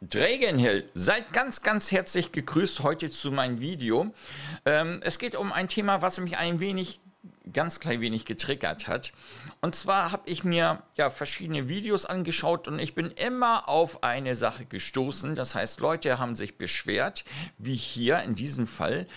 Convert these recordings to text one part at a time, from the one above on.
Dragon Hill, seid ganz, ganz herzlich gegrüßt heute zu meinem Video. Ähm, es geht um ein Thema, was mich ein wenig, ganz klein wenig getriggert hat. Und zwar habe ich mir ja verschiedene Videos angeschaut und ich bin immer auf eine Sache gestoßen. Das heißt, Leute haben sich beschwert, wie hier in diesem Fall,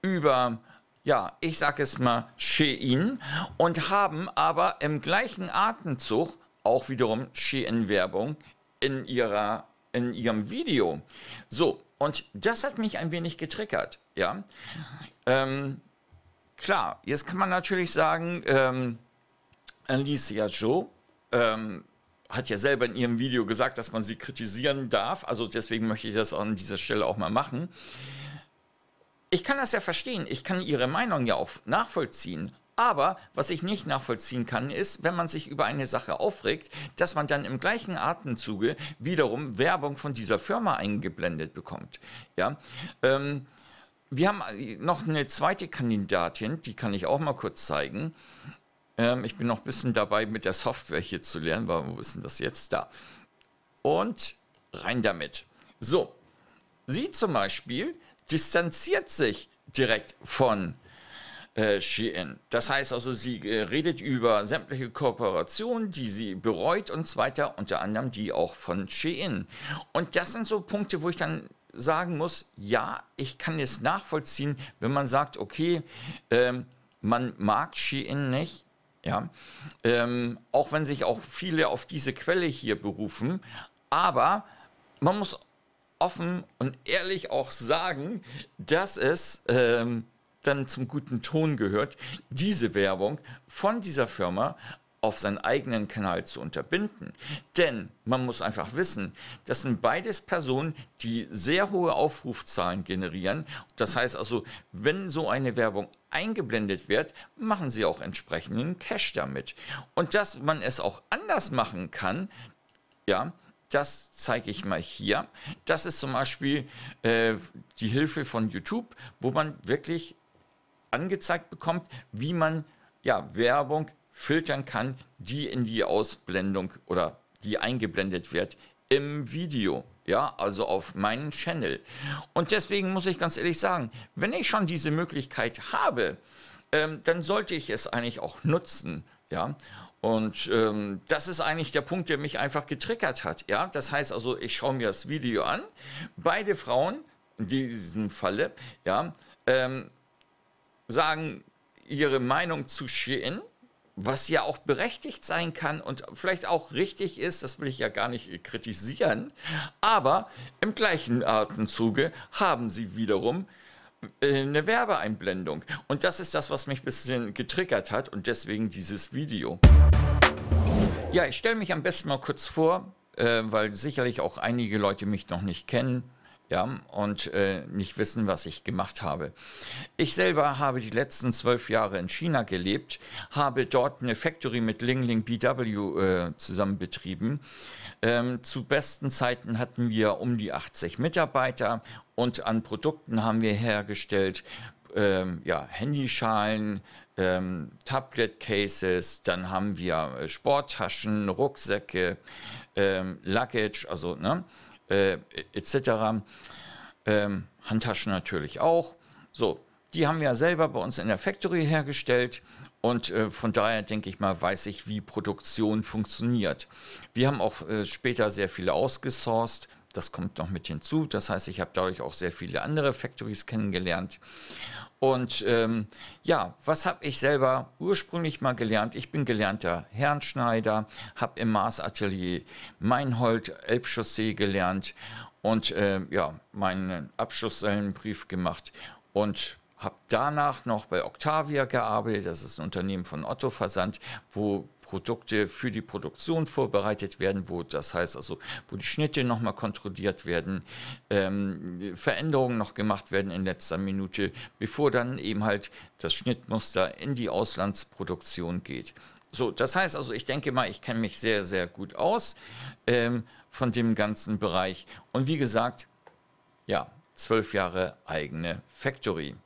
über ja, ich sage es mal, Shein und haben aber im gleichen Atemzug auch wiederum Shein-Werbung in ihrer in ihrem Video. So, und das hat mich ein wenig getriggert, ja. Ähm, klar, jetzt kann man natürlich sagen, ähm, Alicia Joe ähm, hat ja selber in ihrem Video gesagt, dass man sie kritisieren darf. Also deswegen möchte ich das an dieser Stelle auch mal machen. Ich kann das ja verstehen. Ich kann ihre Meinung ja auch nachvollziehen. Aber was ich nicht nachvollziehen kann, ist, wenn man sich über eine Sache aufregt, dass man dann im gleichen Atemzuge wiederum Werbung von dieser Firma eingeblendet bekommt. Ja. Ähm, wir haben noch eine zweite Kandidatin, die kann ich auch mal kurz zeigen. Ähm, ich bin noch ein bisschen dabei, mit der Software hier zu lernen. Warum ist denn das jetzt da? Und rein damit. So, sie zum Beispiel distanziert sich direkt von äh, Shein. Das heißt also, sie äh, redet über sämtliche Kooperationen, die sie bereut und so weiter, unter anderem die auch von Shein. Und das sind so Punkte, wo ich dann sagen muss, ja, ich kann es nachvollziehen, wenn man sagt, okay, ähm, man mag Shein nicht, ja, ähm, auch wenn sich auch viele auf diese Quelle hier berufen, aber man muss offen und ehrlich auch sagen, dass es ähm, dann zum guten Ton gehört, diese Werbung von dieser Firma auf seinen eigenen Kanal zu unterbinden. Denn man muss einfach wissen, das sind beides Personen, die sehr hohe Aufrufzahlen generieren. Das heißt also, wenn so eine Werbung eingeblendet wird, machen sie auch entsprechenden Cash damit. Und dass man es auch anders machen kann, ja, das zeige ich mal hier. Das ist zum Beispiel äh, die Hilfe von YouTube, wo man wirklich angezeigt bekommt, wie man ja, Werbung filtern kann, die in die Ausblendung oder die eingeblendet wird im Video. Ja, also auf meinen Channel. Und deswegen muss ich ganz ehrlich sagen, wenn ich schon diese Möglichkeit habe, ähm, dann sollte ich es eigentlich auch nutzen. Ja, und ähm, das ist eigentlich der Punkt, der mich einfach getriggert hat. Ja, das heißt also, ich schaue mir das Video an. Beide Frauen in diesem Falle, ja, ähm, sagen ihre Meinung zu Shein, was ja auch berechtigt sein kann und vielleicht auch richtig ist, das will ich ja gar nicht kritisieren, aber im gleichen Atemzuge haben sie wiederum äh, eine Werbeeinblendung. Und das ist das, was mich ein bisschen getriggert hat und deswegen dieses Video. Ja, ich stelle mich am besten mal kurz vor, äh, weil sicherlich auch einige Leute mich noch nicht kennen ja, und äh, nicht wissen, was ich gemacht habe. Ich selber habe die letzten zwölf Jahre in China gelebt, habe dort eine Factory mit Lingling BW äh, zusammen betrieben. Ähm, zu besten Zeiten hatten wir um die 80 Mitarbeiter und an Produkten haben wir hergestellt, ähm, ja, Handyschalen, ähm, Tablet Cases, dann haben wir äh, Sporttaschen, Rucksäcke, ähm, Luggage, also ne, äh, etc. Ähm, Handtaschen natürlich auch. So, die haben wir ja selber bei uns in der Factory hergestellt. Und äh, von daher denke ich mal, weiß ich, wie Produktion funktioniert. Wir haben auch äh, später sehr viel ausgesourced. Das kommt noch mit hinzu. Das heißt, ich habe dadurch auch sehr viele andere Factories kennengelernt. Und ähm, ja, was habe ich selber ursprünglich mal gelernt? Ich bin gelernter Herrenschneider, habe im Mars-Atelier Meinhold Elbchaussee gelernt und äh, ja, meinen Abschlusssellenbrief gemacht und habe danach noch bei Octavia gearbeitet, das ist ein Unternehmen von Otto Versand, wo Produkte für die Produktion vorbereitet werden, wo das heißt also, wo die Schnitte nochmal kontrolliert werden, ähm, Veränderungen noch gemacht werden in letzter Minute, bevor dann eben halt das Schnittmuster in die Auslandsproduktion geht. So, das heißt also, ich denke mal, ich kenne mich sehr, sehr gut aus ähm, von dem ganzen Bereich. Und wie gesagt, ja, zwölf Jahre eigene Factory.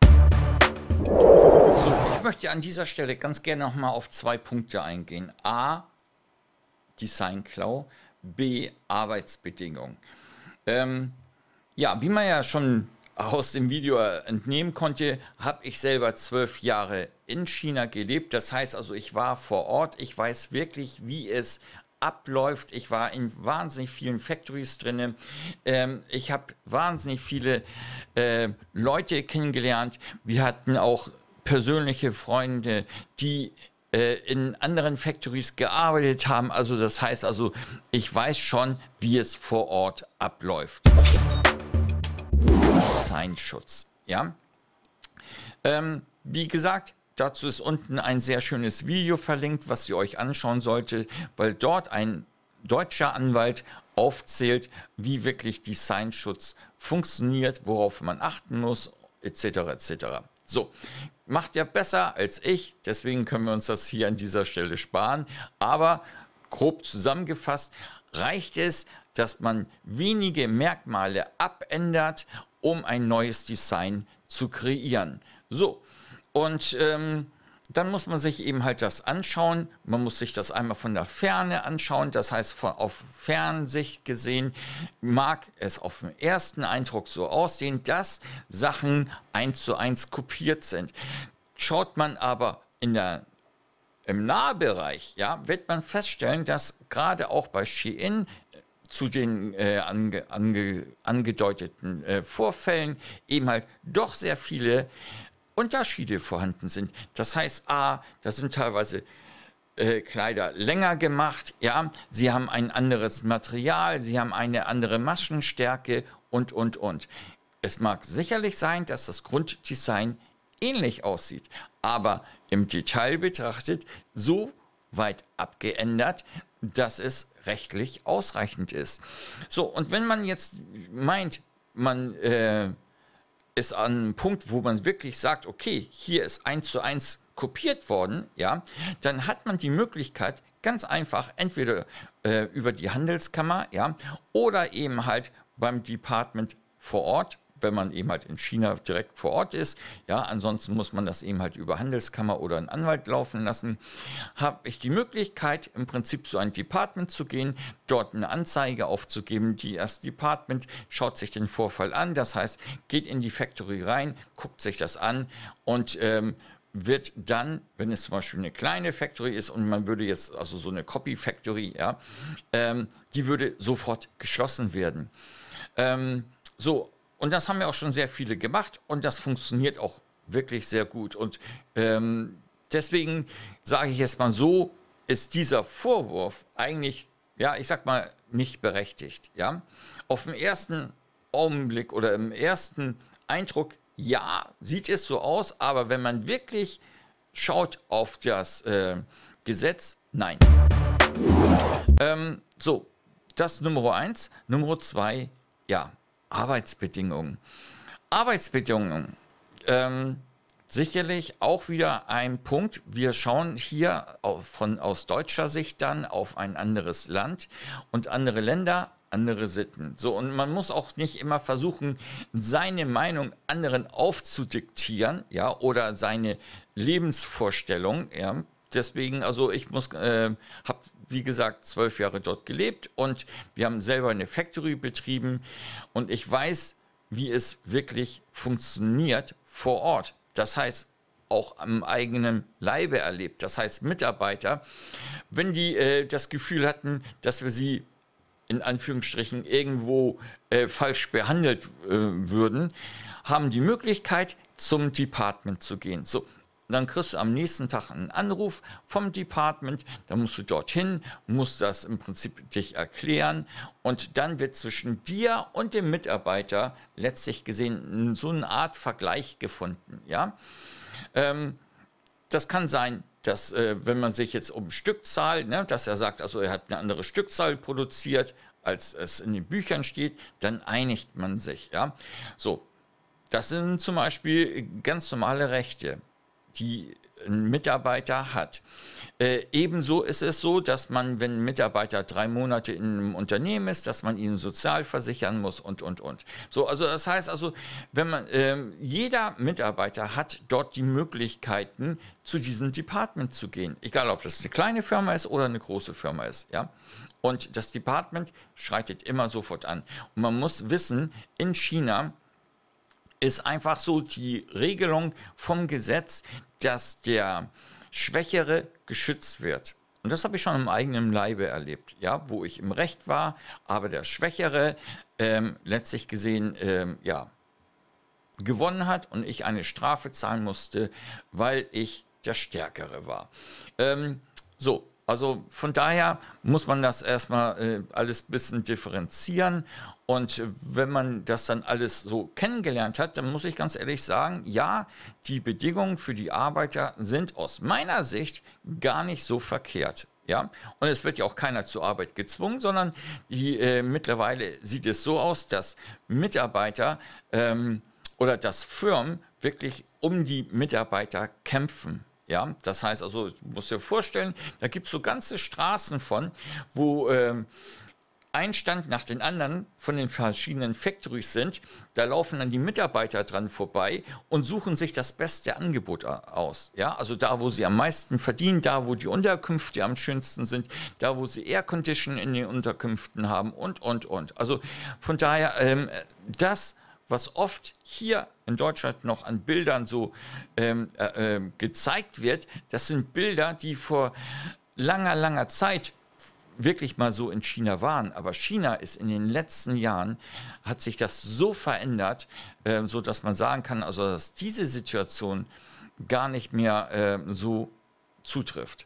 So, ich möchte an dieser Stelle ganz gerne nochmal auf zwei Punkte eingehen. A, Designklau, B, Arbeitsbedingungen. Ähm, ja, wie man ja schon aus dem Video entnehmen konnte, habe ich selber zwölf Jahre in China gelebt. Das heißt also, ich war vor Ort. Ich weiß wirklich, wie es abläuft. Ich war in wahnsinnig vielen Factories drin. Ähm, ich habe wahnsinnig viele äh, Leute kennengelernt. Wir hatten auch persönliche Freunde, die äh, in anderen Factories gearbeitet haben. Also das heißt also, ich weiß schon, wie es vor Ort abläuft. Designschutz, ja. Ähm, wie gesagt, Dazu ist unten ein sehr schönes Video verlinkt, was ihr euch anschauen solltet, weil dort ein deutscher Anwalt aufzählt, wie wirklich Designschutz funktioniert, worauf man achten muss, etc. etc. So, macht ihr besser als ich, deswegen können wir uns das hier an dieser Stelle sparen. Aber grob zusammengefasst reicht es, dass man wenige Merkmale abändert, um ein neues Design zu kreieren. So, und ähm, dann muss man sich eben halt das anschauen. Man muss sich das einmal von der Ferne anschauen. Das heißt, von, auf Fernsicht gesehen mag es auf den ersten Eindruck so aussehen, dass Sachen eins zu eins kopiert sind. Schaut man aber in der im Nahbereich, ja, wird man feststellen, dass gerade auch bei Shein äh, zu den äh, ange, ange, angedeuteten äh, Vorfällen eben halt doch sehr viele Unterschiede vorhanden sind. Das heißt, a, da sind teilweise äh, Kleider länger gemacht, ja, sie haben ein anderes Material, sie haben eine andere Maschenstärke und, und, und. Es mag sicherlich sein, dass das Grunddesign ähnlich aussieht, aber im Detail betrachtet so weit abgeändert, dass es rechtlich ausreichend ist. So, und wenn man jetzt meint, man äh, ist an einem Punkt, wo man wirklich sagt, okay, hier ist eins zu eins kopiert worden, ja, dann hat man die Möglichkeit, ganz einfach entweder äh, über die Handelskammer, ja, oder eben halt beim Department vor Ort wenn man eben halt in China direkt vor Ort ist. Ja, ansonsten muss man das eben halt über Handelskammer oder einen Anwalt laufen lassen. Habe ich die Möglichkeit, im Prinzip zu einem Department zu gehen, dort eine Anzeige aufzugeben. Die erste Department schaut sich den Vorfall an. Das heißt, geht in die Factory rein, guckt sich das an und ähm, wird dann, wenn es zum Beispiel eine kleine Factory ist und man würde jetzt, also so eine Copy Factory, ja, ähm, die würde sofort geschlossen werden. Ähm, so, und das haben ja auch schon sehr viele gemacht und das funktioniert auch wirklich sehr gut. Und ähm, deswegen sage ich jetzt mal so, ist dieser Vorwurf eigentlich, ja, ich sag mal, nicht berechtigt. Ja? Auf den ersten Augenblick oder im ersten Eindruck, ja, sieht es so aus, aber wenn man wirklich schaut auf das äh, Gesetz, nein. Ähm, so, das Nummer eins. Nummer zwei, ja, Arbeitsbedingungen. Arbeitsbedingungen. Ähm, sicherlich auch wieder ein Punkt. Wir schauen hier von, aus deutscher Sicht dann auf ein anderes Land und andere Länder, andere Sitten. So, und man muss auch nicht immer versuchen, seine Meinung anderen aufzudiktieren, ja, oder seine Lebensvorstellung, ja. Deswegen, also ich muss, äh, habe wie gesagt, zwölf Jahre dort gelebt und wir haben selber eine Factory betrieben und ich weiß, wie es wirklich funktioniert vor Ort. Das heißt, auch am eigenen Leibe erlebt. Das heißt, Mitarbeiter, wenn die äh, das Gefühl hatten, dass wir sie in Anführungsstrichen irgendwo äh, falsch behandelt äh, würden, haben die Möglichkeit, zum Department zu gehen. So, und dann kriegst du am nächsten Tag einen Anruf vom Department, dann musst du dorthin, musst das im Prinzip dich erklären und dann wird zwischen dir und dem Mitarbeiter letztlich gesehen so eine Art Vergleich gefunden. Ja? Ähm, das kann sein, dass äh, wenn man sich jetzt um Stückzahl, ne, dass er sagt, also er hat eine andere Stückzahl produziert, als es in den Büchern steht, dann einigt man sich. Ja? So, das sind zum Beispiel ganz normale Rechte die ein Mitarbeiter hat. Äh, ebenso ist es so, dass man, wenn ein Mitarbeiter drei Monate in einem Unternehmen ist, dass man ihn sozial versichern muss und, und, und. So, also das heißt also, wenn man, äh, jeder Mitarbeiter hat dort die Möglichkeiten, zu diesem Department zu gehen. Egal, ob das eine kleine Firma ist oder eine große Firma ist, ja. Und das Department schreitet immer sofort an. Und man muss wissen, in China ist einfach so die Regelung vom Gesetz, dass der Schwächere geschützt wird. Und das habe ich schon im eigenen Leibe erlebt, ja, wo ich im Recht war, aber der Schwächere ähm, letztlich gesehen, ähm, ja, gewonnen hat und ich eine Strafe zahlen musste, weil ich der Stärkere war. Ähm, so, also von daher muss man das erstmal äh, alles ein bisschen differenzieren. Und wenn man das dann alles so kennengelernt hat, dann muss ich ganz ehrlich sagen, ja, die Bedingungen für die Arbeiter sind aus meiner Sicht gar nicht so verkehrt. Ja, und es wird ja auch keiner zur Arbeit gezwungen, sondern die, äh, mittlerweile sieht es so aus, dass Mitarbeiter ähm, oder dass Firmen wirklich um die Mitarbeiter kämpfen. Ja, das heißt also, ich muss dir vorstellen, da gibt es so ganze Straßen von, wo äh, ein Stand nach den anderen von den verschiedenen Factories sind. Da laufen dann die Mitarbeiter dran vorbei und suchen sich das beste Angebot aus. Ja, also da, wo sie am meisten verdienen, da, wo die Unterkünfte am schönsten sind, da, wo sie Air Condition in den Unterkünften haben und, und, und. Also von daher, ähm, das was oft hier in Deutschland noch an Bildern so ähm, äh, äh, gezeigt wird, das sind Bilder, die vor langer, langer Zeit wirklich mal so in China waren. Aber China ist in den letzten Jahren, hat sich das so verändert, äh, so dass man sagen kann, also dass diese Situation gar nicht mehr äh, so zutrifft.